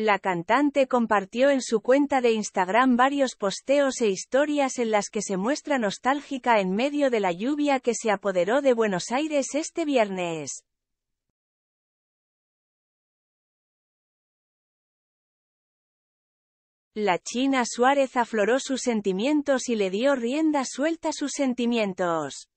La cantante compartió en su cuenta de Instagram varios posteos e historias en las que se muestra nostálgica en medio de la lluvia que se apoderó de Buenos Aires este viernes. La China Suárez afloró sus sentimientos y le dio rienda suelta a sus sentimientos.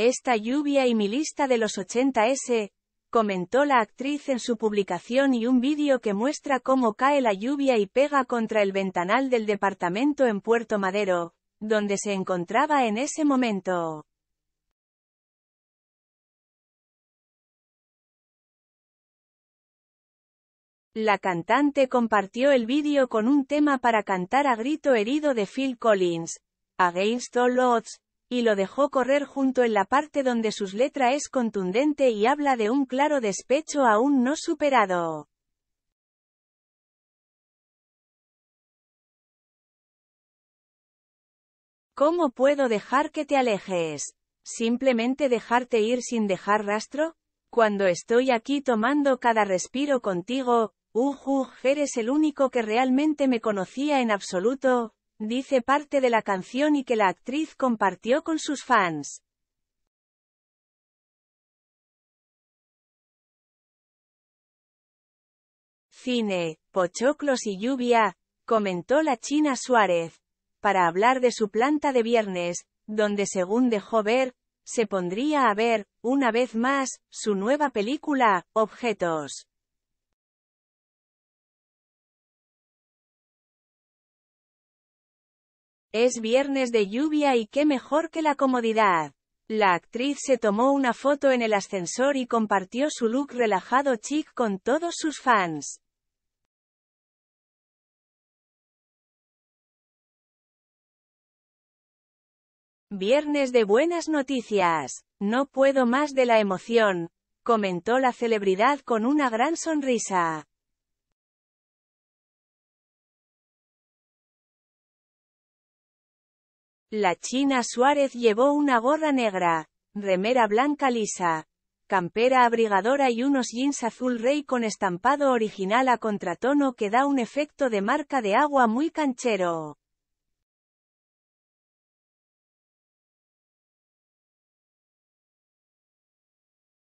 Esta lluvia y mi lista de los 80S, comentó la actriz en su publicación y un vídeo que muestra cómo cae la lluvia y pega contra el ventanal del departamento en Puerto Madero, donde se encontraba en ese momento. La cantante compartió el vídeo con un tema para cantar a grito herido de Phil Collins, Against All Odds, y lo dejó correr junto en la parte donde sus letra es contundente y habla de un claro despecho aún no superado. ¿Cómo puedo dejar que te alejes? ¿Simplemente dejarte ir sin dejar rastro? Cuando estoy aquí tomando cada respiro contigo, Uju, eres el único que realmente me conocía en absoluto, dice parte de la canción y que la actriz compartió con sus fans. Cine, pochoclos y lluvia, comentó la China Suárez, para hablar de su planta de viernes, donde según dejó ver, se pondría a ver, una vez más, su nueva película, Objetos. Es viernes de lluvia y qué mejor que la comodidad. La actriz se tomó una foto en el ascensor y compartió su look relajado chic con todos sus fans. Viernes de buenas noticias. No puedo más de la emoción, comentó la celebridad con una gran sonrisa. La China Suárez llevó una gorra negra, remera blanca lisa, campera abrigadora y unos jeans azul rey con estampado original a contratono que da un efecto de marca de agua muy canchero.